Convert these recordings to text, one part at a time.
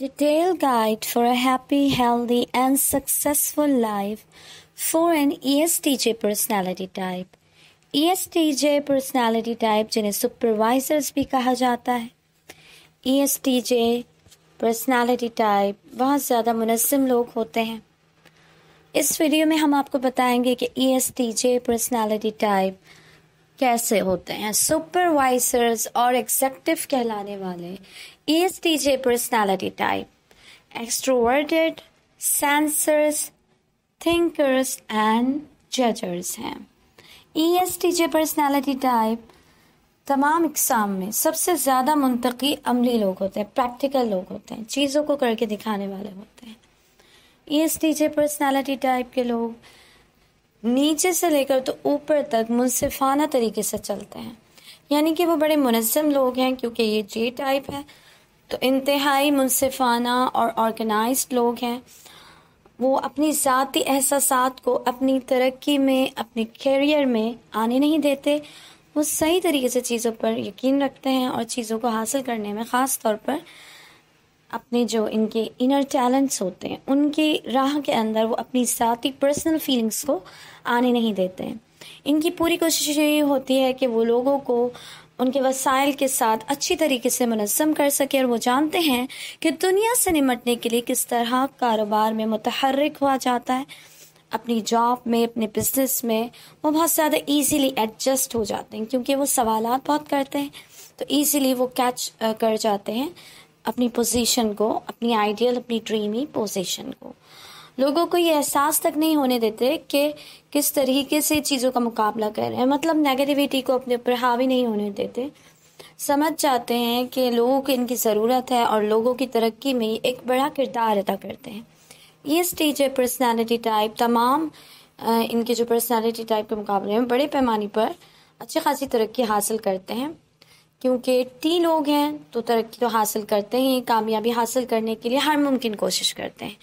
Detailed guide for a happy, healthy, and successful life for an ESTJ personality type. ESTJ personality type जिन्हें supervisors भी कहा जाता है ESTJ personality type बहुत ज़्यादा मुनसिम लोग होते हैं इस वीडियो में हम आपको बताएंगे कि E S T J personality type कैसे होते हैं सुपरवाइजर्स और एग्जेक्टिव कहलाने वाले T J personality type extroverted sensors thinkers and judgers हैं E S T J personality type तमाम इकसाम में सबसे ज़्यादा मुंतकी अमली लोग होते हैं प्रैक्टिकल लोग होते हैं चीज़ों को करके दिखाने वाले होते हैं E S T J personality type के लोग नीचे से लेकर तो ऊपर तक मुनसिफाना तरीके से चलते हैं यानी कि वो बड़े मुनज़म लोग हैं क्योंकि ये जे टाइप है तो इंतहाई मुनसिफाना और ऑर्गेनाइज लोग हैं वो अपनी ज़ाती एहसास को अपनी तरक्की में अपने करियर में आने नहीं देते वो सही तरीके से चीज़ों पर यकीन रखते हैं और चीज़ों को हासिल करने में ख़ास तौर पर अपने जो इनके इनर टैलेंट्स होते हैं उनके राह के अंदर वो अपनी साथी पर्सनल फीलिंग्स को आने नहीं देते हैं इनकी पूरी कोशिश यही होती है कि वो लोगों को उनके वसाइल के साथ अच्छी तरीके से मनज़म कर सके और वो जानते हैं कि दुनिया से निमटने के लिए किस तरह कारोबार में मतहरक हुआ जाता है अपनी जॉब में अपने बिजनेस में वो बहुत ज़्यादा ईजीली एडजस्ट हो जाते हैं क्योंकि वो सवाल बहुत करते हैं तो ईजीली वो कैच कर जाते हैं अपनी पोजीशन को अपनी आइडियल अपनी ड्रीमी पोजीशन को लोगों को ये एहसास तक नहीं होने देते कि किस तरीके से चीज़ों का मुकाबला कर रहे हैं मतलब नेगेटिविटी को अपने ऊपर हावी नहीं होने देते समझ जाते हैं कि लोगों की इनकी ज़रूरत है और लोगों की तरक्की में एक बड़ा किरदार अदा करते हैं ये स्टेज है पर्सनैलिटी टाइप तमाम इनके जो पर्सनैलिटी टाइप के मुकाबले में बड़े पैमाने पर अच्छी खासी तरक्की हासिल करते हैं क्योंकि तीन लोग हैं तो तरक्की तो हासिल करते हैं कामयाबी हासिल करने के लिए हर मुमकिन कोशिश करते हैं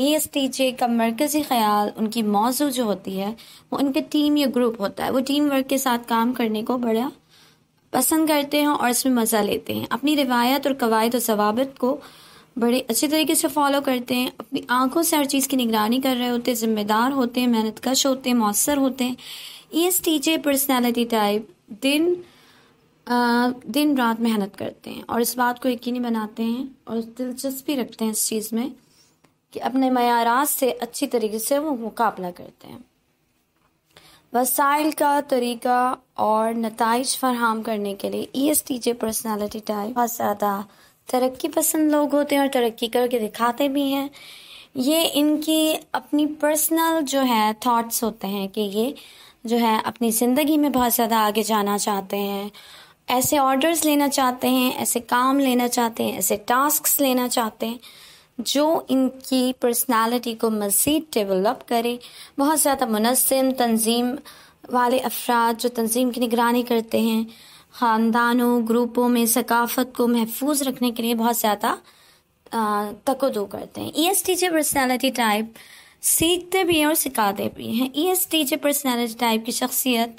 ई एस टी जे का मरकज़ी ख्याल उनकी मौजू जो होती है वो उनके टीम या ग्रुप होता है वो टीम वर्क के साथ काम करने को बड़ा पसंद करते हैं और इसमें मज़ा लेते हैं अपनी रिवायत और कवायद और जवाबत को बड़े अच्छे तरीके से फॉलो करते हैं अपनी आंखों से हर चीज़ की निगरानी कर रहे होते हैं जिम्मेदार होते हैं मेहनत कश होते हैं मौसर होते हैं E S T J personality type दिन दिन रात मेहनत करते हैं और इस बात को यकीनी बनाते हैं और दिलचस्पी रखते हैं इस चीज़ में कि अपने मैारात से अच्छी तरीके से वो मुकाबला करते हैं वसाइल का तरीका और नतज फरहम करने के लिए E S T J personality type बहुत ज़्यादा तरक्की पसंद लोग होते हैं और तरक्की करके दिखाते भी हैं ये इनकी अपनी पर्सनल जो है थाट्स होते हैं कि ये जो है अपनी ज़िंदगी में बहुत ज़्यादा आगे जाना चाहते हैं ऐसे ऑर्डर्स लेना चाहते हैं ऐसे काम लेना चाहते हैं ऐसे टास्क लेना चाहते हैं जो इनकी पर्सनालिटी को मज़ीद डेवलप करे बहुत ज़्यादा मुनसम तंजीम वाले अफराद जो तंजीम की निगरानी करते हैं ख़ानदानों ग्रुपों में सकाफ़त को महफूज रखने के लिए बहुत ज़्यादा तकदो करते हैं E S T J personality type सीखते भी हैं और सिखाते भी हैं E S T J personality type की शख्सियत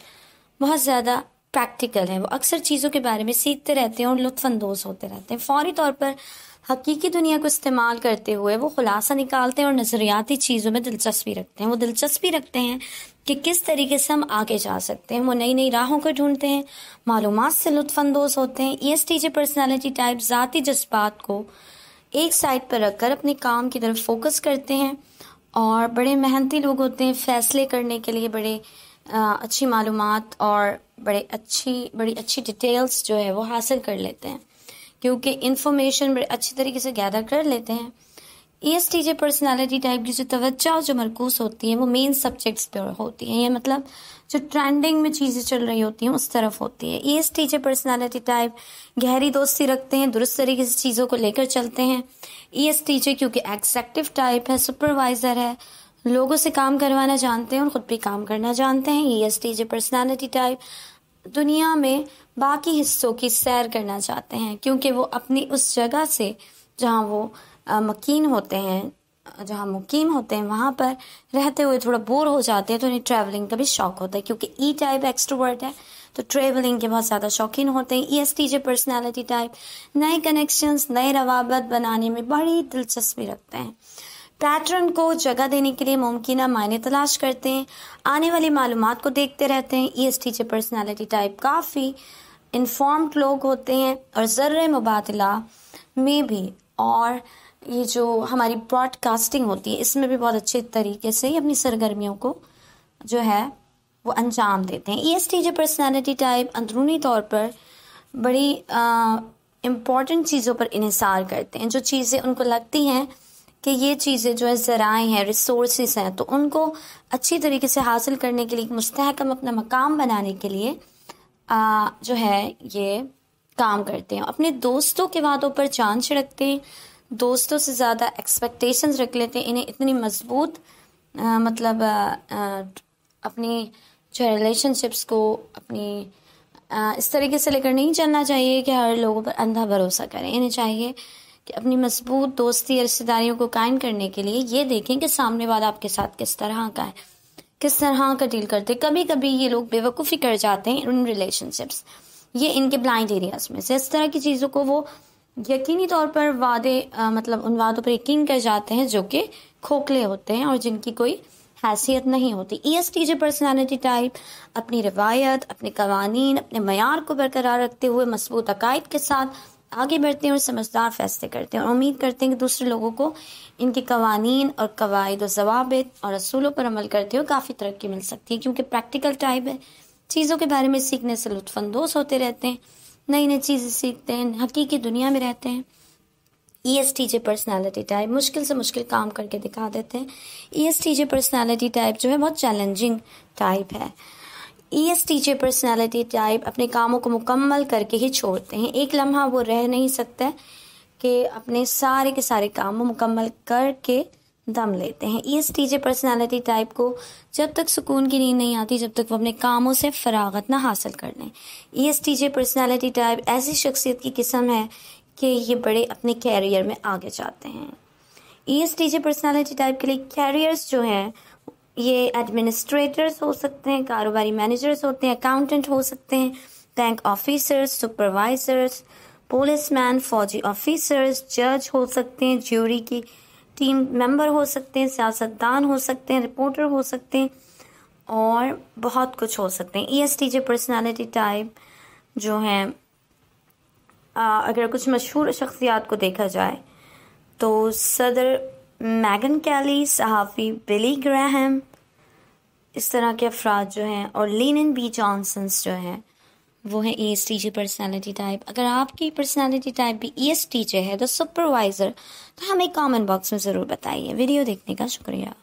बहुत ज़्यादा प्रैक्टिकल हैं वो अक्सर चीज़ों के बारे में सीखते रहते हैं और लुफानंदोज़ होते रहते हैं फौरी तौर पर हकीकी दुनिया को इस्तेमाल करते हुए वो खुलासा निकालते हैं और नज़रियाती चीज़ों में दिलचस्पी रखते हैं वो दिलचस्पी रखते हैं कि किस तरीके से हम आगे जा सकते हैं वो नई नई राहों को ढूंढते हैं मालूम से लुफानंदोज़ होते हैं E S T J personality type ज़ाती जज्बात को एक साइड पर रखकर अपने काम की तरफ फोकस करते हैं और बड़े मेहनती लोग होते हैं फैसले करने के लिए बड़े अच्छी मालूम और बड़े अच्छी बड़ी अच्छी डिटेल्स जो है वो हासिल कर लेते हैं क्योंकि इन्फॉर्मेशन बड़े अच्छी तरीके से गैदर कर लेते हैं E S T J personality type की जो तवज्जा जो मरकूस होती है वो मेन सब्जेक्ट्स पर होती है ये मतलब जो ट्रेंडिंग में चीज़ें चल रही होती हैं उस तरफ होती है E S T J personality type गहरी दोस्ती रखते हैं दुरुस्त तरीके से चीज़ों को लेकर चलते हैं ई एस टी जे क्योंकि एग्जैक्टिव टाइप है सुपरवाइज़र है लोगों से काम करवाना जानते हैं और ख़ुद भी काम करना जानते हैं E S T J personality type दुनिया में बाकी हिस्सों की सैर करना चाहते हैं क्योंकि वो अपनी उस जगह से जहाँ वो मकीन होते हैं जहाँ मुकीम होते हैं वहाँ पर रहते हुए थोड़ा बोर हो जाते हैं तो उन्हें ट्रैवलिंग का भी शौक होता है क्योंकि ई टाइप एक्सट्रोवर्ट है तो ट्रैवलिंग के बहुत ज़्यादा शौकीन होते हैं E S T J personality type नए कनेक्शंस नए रवाबत बनाने में बड़ी दिलचस्पी रखते हैं पैटर्न को जगह देने के लिए मुमकिन मायने तलाश करते हैं आने वाली मालूम को देखते रहते हैं E S J personality type काफ़ी इन्फॉर्म्ड लोग होते हैं और ज़र्र मुबादला में भी और ये जो हमारी ब्रॉडकास्टिंग होती है इसमें भी बहुत अच्छे तरीके से अपनी सरगर्मियों को जो है वो अंजाम देते हैं E S T J personality type अंदरूनी तौर पर बड़ी इम्पॉर्टेंट चीज़ों पर इसार करते हैं जो चीज़ें उनको लगती हैं कि ये चीज़ें जो है ज़राए हैं रिसोर्सेस हैं तो उनको अच्छी तरीके से हासिल करने के लिए मुस्तकम अपना मकाम बनाने के लिए आ, जो है ये काम करते हैं अपने दोस्तों के वादों पर जान छिड़कते हैं दोस्तों से ज़्यादा एक्सपेक्टेशंस रख लेते हैं इन्हें इतनी मजबूत मतलब आ, आ, अपनी जो है रिलेशनशिप्स को अपनी आ, इस तरीके से लेकर नहीं चलना चाहिए कि हर लोगों पर अंधा भरोसा करें इन्हें चाहिए कि अपनी मजबूत दोस्ती या रिश्तेदारियों को कायम करने के लिए ये देखें कि सामने वाला आपके साथ किस तरह का है किस तरह का डील करते हैं कभी कभी ये लोग बेवकूफ़ी कर जाते हैं इन रिलेशनशिप्स ये इनके ब्लाइंड एरियाज में से इस तरह की चीज़ों को वो यकीनी तौर पर वादे आ, मतलब उन वादों पर यकीन कर जाते हैं जो कि खोखले होते हैं और जिनकी कोई हैसियत नहीं होती E S T J personality type अपनी रिवायत अपने कवानीन अपने मैार को बरकरार रखते हुए मजबूत अकायद के साथ आगे बढ़ते हैं और समझदार फैसले करते हैं और उम्मीद करते हैं कि दूसरे लोगों को इनके कवानीन और कवायद और जवाबित और असूलों पर अमल करते हुए काफ़ी तरक्की मिल सकती है क्योंकि प्रैक्टिकल टाइप है चीज़ों के बारे में सीखने से लुफानंदोज होते रहते हैं नई नई चीज़ें सीखते हैं हकीकी दुनिया में रहते हैं E S T J personality type मुश्किल से मुश्किल काम करके दिखा देते हैं E S T J personality type जो है बहुत चैलेंजिंग टाइप है E S T J personality type अपने कामों को मुकम्मल करके ही छोड़ते हैं एक लम्हा वो रह नहीं सकते कि अपने सारे के सारे काम मुकम्मल करके दम लेते हैं E S T J personality type को जब तक सुकून की नींद नहीं आती जब तक वो अपने कामों से फरागत ना हासिल कर लें E S T J personality type ऐसी शख्सियत की किस्म है कि ये बड़े अपने कैरियर में आगे जाते हैं E S T J personality type के लिए कैरियर्स जो हैं ये एडमिनिस्ट्रेटर्स हो सकते हैं कारोबारी मैनेजर्स होते हैं अकाउंटेंट हो सकते हैं बैंक ऑफिसर्स सुपरवाइजर्स पुलिसमैन फौजी ऑफिसर्स जज हो सकते हैं ज्यूरी की टीम मेंबर हो सकते हैं सियासतदान हो सकते हैं रिपोर्टर हो सकते हैं और बहुत कुछ हो सकते हैं E S T J personality type जो हैं अगर कुछ मशहूर शख्सियात को देखा जाए तो सदर मैगन कैली सहाफ़ी बिली ग्रहम इस तरह के अफराद जो हैं और लेन बी जॉनसन्स जो हैं वो है E S T J personality type अगर आपकी पर्सनैलिटी टाइप भी ई एस टी जे है द सुपरवाइज़र तो हमें कॉमेंट बॉक्स में ज़रूर बताइए वीडियो देखने का शुक्रिया